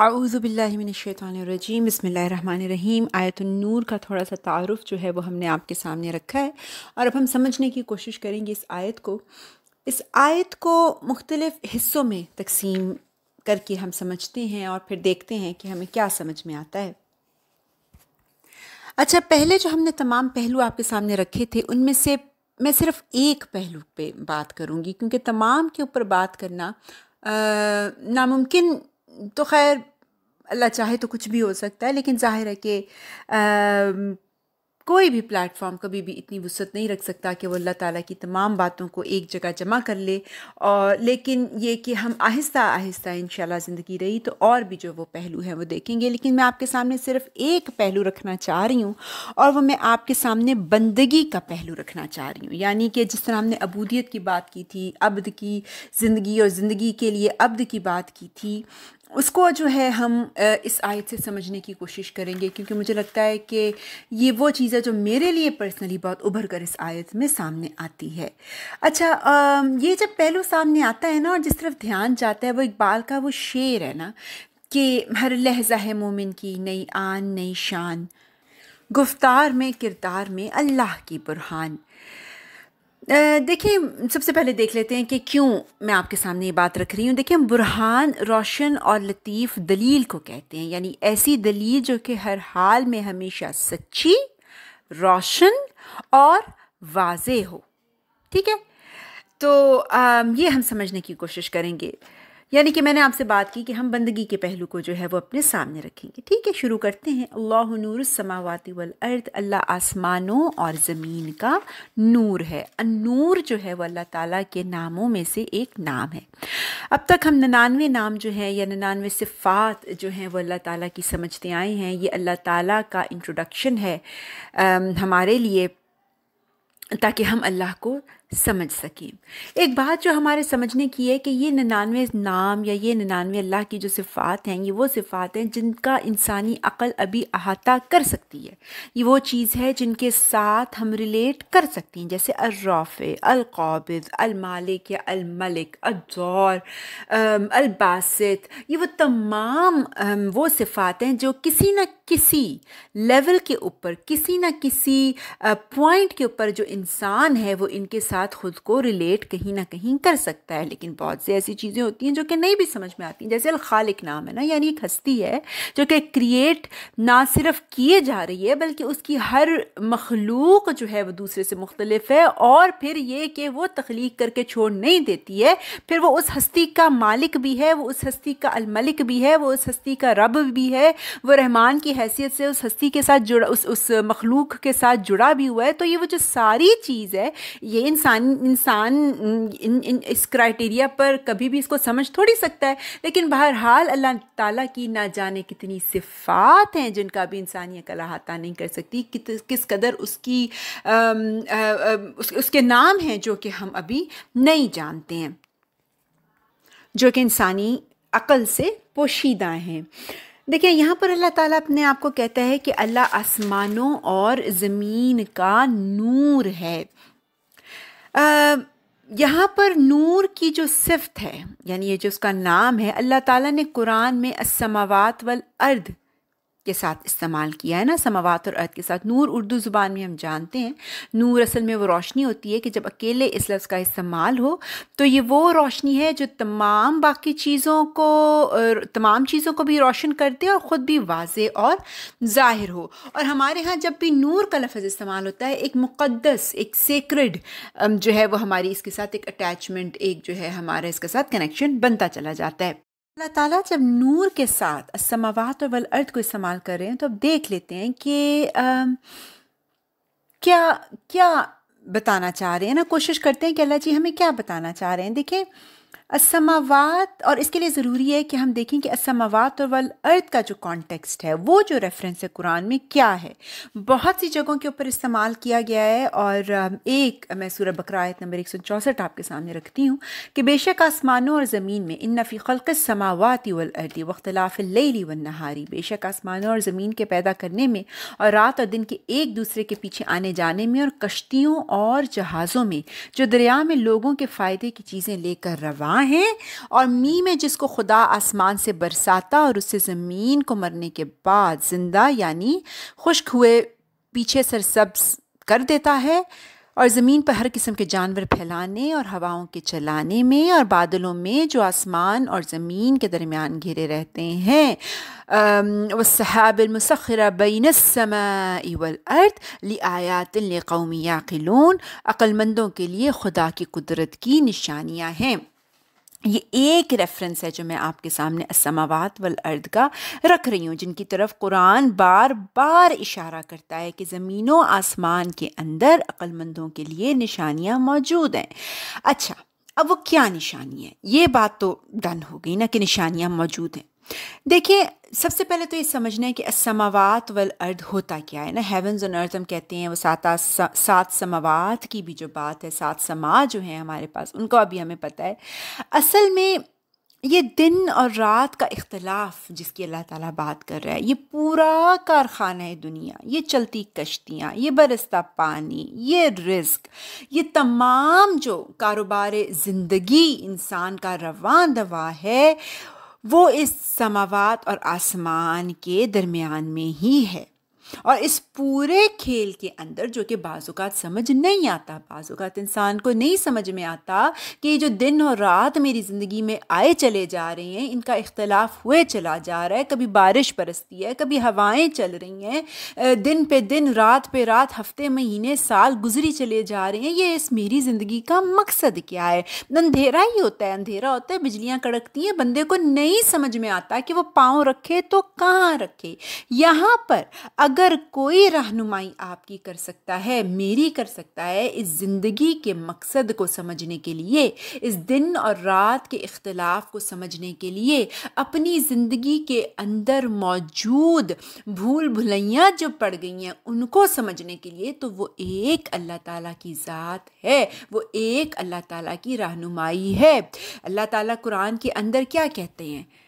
आउज़बिल्लिमिनशैतरजीम बसमीम आयतनूर का थोड़ा सा तारफ़ जो है वो हमने आपके सामने रखा है और अब हम समझने की कोशिश करेंगे इस आयत को इस आयत को मुख्तलिफ़ हिस्सों में तकसीम करके हम समझते हैं और फिर देखते हैं कि हमें क्या समझ में आता है अच्छा पहले जो हमने तमाम पहलू आपके सामने रखे थे उनमें से मैं सिर्फ़ एक पहलू पे बात करूँगी क्योंकि तमाम के ऊपर बात करना नामुमकिन तो खैर अल्लाह चाहे तो कुछ भी हो सकता है लेकिन जाहिर है कि कोई भी प्लेटफॉर्म कभी भी इतनी वसत नहीं रख सकता कि वो अल्लाह ताला की तमाम बातों को एक जगह जमा कर ले और लेकिन ये कि हम आहिस्ता आहिस्ता इन ज़िंदगी रही तो और भी जो वो पहलू हैं वो देखेंगे लेकिन मैं आपके सामने सिर्फ एक पहलू रखना चाह रही हूँ और वो मैं आपके सामने बंदगी का पहलू रखना चाह रही हूँ यानी कि जिस तरह हमने अबूदियत की बात की थी अब्द की ज़िंदगी और ज़िंदगी के लिए अब्द की बात की थी उसको जो है हम इस आयत से समझने की कोशिश करेंगे क्योंकि मुझे लगता है कि ये वो चीज़ है जो मेरे लिए पर्सनली बहुत उभर कर इस आयत में सामने आती है अच्छा ये जब पहलू सामने आता है ना और जिस तरफ ध्यान जाता है वो इकबाल का वो शेर है ना कि हर लहजा है मोमिन की नई आन नई शान गुफ्तार में किरदार में अल्लाह की बुरहान देखिए सबसे पहले देख लेते हैं कि क्यों मैं आपके सामने ये बात रख रही हूँ देखिए बुरहान रोशन और लतीफ़ दलील को कहते हैं यानी ऐसी दलील जो कि हर हाल में हमेशा सच्ची रोशन और वाज हो ठीक है तो आ, ये हम समझने की कोशिश करेंगे यानी कि मैंने आपसे बात की कि हम बंदगी के पहलू को जो है वो अपने सामने रखेंगे ठीक है शुरू करते हैं अल्लाह नूर समावाती वल अर्थ अल्लाह आसमानों और ज़मीन का नूर है नूर जो है वो अल्लाह ताला के नामों में से एक नाम है अब तक हम ननानवे नाम जो हैं या ननानवे सिफ़ात जो हैं वो अल्लाह ताला की समझते आए हैं ये अल्लाह ताला का इंट्रोडक्शन है आ, हमारे लिए ताकि हम अल्लाह को समझ सकें एक बात जो हमारे समझने की है कि ये निन्यानवे नाम या ये निन्यानवे अल्लाह की जो सिफ़ात हैं ये वो सिफ़ात हैं जिनका इंसानी अक़ल अभी अहाता कर सकती है ये वो चीज़ है जिनके साथ हम रिलेट कर सकती हैं जैसे अर्राफ़ अलकाबिद अलमालिक या अलमलिक अजौर अलबासित ये वो तमाम वो सिफ़ात हैं जो किसी न किसी लेवल के ऊपर किसी न किसी पॉइंट के ऊपर जो इंसान है वो इनके साथ ख़ुद को रिलेट कहीं ना कहीं कर सकता है लेकिन बहुत सी ऐसी चीज़ें होती हैं जो कि नहीं भी समझ में आती जैसे अलखालिक नाम है ना यानी एक हस्ती है जो कि क्रिएट ना सिर्फ किए जा रही है बल्कि उसकी हर मखलूक जो है वो दूसरे से मुख्तलिफ है और फिर ये कि वो तख्लीक करके छोड़ नहीं देती है फिर वो उस हस्ती का मालिक भी है वो उस हस्ती का अलमलिक भी है वो उस हस्ती का रब भी है वो रहमान की हैसियत से उस हस्ती के साथ जुड़ा उस उस मखलूक के साथ जुड़ा भी हुआ है तो ये वो जो सारी सारी चीज़ है ये इंसान इंसान इन, इन इस क्राइटेरिया पर कभी भी इसको समझ थोड़ी सकता है लेकिन बहरहाल अल्लाह ताला की ना जाने कितनी सिफ़ात हैं जिनका भी कला हाथा नहीं कर सकती कि, किस कदर उसकी आ, आ, आ, उस, उसके नाम हैं जो कि हम अभी नहीं जानते हैं जो कि इंसानी अकल से पोशीदा हैं देखिए यहाँ पर अल्लाह ताला अपने आप को कहता है कि अल्लाह आसमानों और ज़मीन का नूर है यहाँ पर नूर की जो सिफ्त है यानी ये जो उसका नाम है अल्लाह ताला ने कुरान में असमावात वल अर्ध के साथ इस्तेमाल किया है ना समावत और अर्थ के साथ नूर उर्दू ज़ुबान में हम जानते हैं नूर असल में वो रोशनी होती है कि जब अकेले इस लफ्ज़ का इस्तेमाल हो तो ये वो रोशनी है जो तमाम बाकी चीज़ों को तमाम चीज़ों को भी रोशन कर दे और ख़ुद भी वाज और ज़ाहिर हो और हमारे यहाँ जब भी नूर का लफ्ज़ इस्तेमाल होता है एक मुक़दस एक सेक्रड जो है वो हमारी इसके साथ एक अटैचमेंट एक जो है हमारा इसके साथ कनेक्शन बनता चला जाता है अल्लाह ताला जब नूर के साथ असमावत और वल अर्थ को इस्तेमाल कर रहे हैं तो अब देख लेते हैं कि क्या क्या बताना चाह रहे हैं ना कोशिश करते हैं कि अल्लाह जी हमें क्या बताना चाह रहे हैं देखिए असमावात और इसके लिए ज़रूरी है कि हम देखें कि असमावात और वल अर्थ का जो कॉन्टेक्स्ट है वो जो रेफरेंस है कुरान में क्या है बहुत सी जगहों के ऊपर इस्तेमाल किया गया है और एक मैं सूर्य बकरायत नंबर एक सौ चौंसठ आपके सामने रखती हूँ कि बेशक आसमानों और ज़मीन में इन नफ़ी खल्क समावाती वल वख्तलाफ वख्तलाफ़ली वन नहारी बेशक आसमानों और ज़मीन के पैदा करने में और रात और दिन के एक दूसरे के पीछे आने जाने में और कश्तियों और जहाज़ों में जो दरिया में लोगों के फ़ायदे की चीज़ें लेकर रवा रवा हैं और मी में जिसको खुदा आसमान से बरसाता और उससे ज़मीन को मरने के बाद ज़िंदा यानी खुश्क हुए पीछे सरसब्स कर देता है और ज़मीन पर हर किस्म के जानवर फैलाने और हवाओं के चलाने में और बादलों में जो आसमान और ज़मीन के दरमियान घिरे रहते हैं वसहाबिलमसखरा बैनसमावलअर्द लियात लौमी याकिलून अक्लमंदों के लिए खुदा की कुदरत की निशानियाँ हैं ये एक रेफरेंस है जो मैं आपके सामने असमावत वल अर्द का रख रही हूँ जिनकी तरफ कुरान बार बार इशारा करता है कि ज़मीनों आसमान के अंदर अक्लमंदों के लिए निशानियाँ मौजूद हैं अच्छा अब वो क्या निशानी है ये बात तो डन हो गई ना कि निशानियाँ मौजूद हैं देखिए सबसे पहले तो ये समझना है कि समावात वल अर्ध होता क्या है ना हेवंस और अर्थ हम कहते हैं वो सात सात समावात की भी जो बात है सात समा जो है हमारे पास उनको अभी हमें पता है असल में ये दिन और रात का इख्तलाफ जिसकी अल्लाह ताला बात कर रहा है ये पूरा कारखाना है दुनिया ये चलती कश्तियाँ ये बरसता पानी ये रिस्क ये तमाम जो कारोबार ज़िंदगी इंसान का रवान दवा है वो इस समावात और आसमान के दरमियान में ही है और इस पूरे खेल के अंदर जो कि बाज़ात समझ नहीं आता बाज़ात इंसान को नहीं समझ में आता कि जो दिन और रात मेरी ज़िंदगी में आए चले जा रहे हैं इनका इख्तलाफ हुए चला जा रहा है कभी बारिश बरसती है कभी हवाएं चल रही हैं दिन पे दिन रात पे रात हफ्ते महीने साल गुजरी चले जा रहे हैं ये इस मेरी ज़िंदगी का मकसद क्या है अंधेरा ही होता है अंधेरा होता है बिजलियाँ कड़कती हैं बंदे को नहीं समझ में आता कि वो पाँव रखे तो कहाँ रखे यहाँ पर अगर अगर कोई रहनुमाई आपकी कर सकता है मेरी कर सकता है इस ज़िंदगी के मकसद को समझने के लिए इस दिन और रात के इख्तलाफ को समझने के लिए अपनी ज़िंदगी के अंदर मौजूद भूल भुलैयाँ जो पड़ गई हैं उनको समझने के लिए तो वो एक अल्लाह ताला की ज़ात है वो एक अल्लाह ताला की रहनुमाई है अल्लाह ताला कुरान के अंदर क्या कहते हैं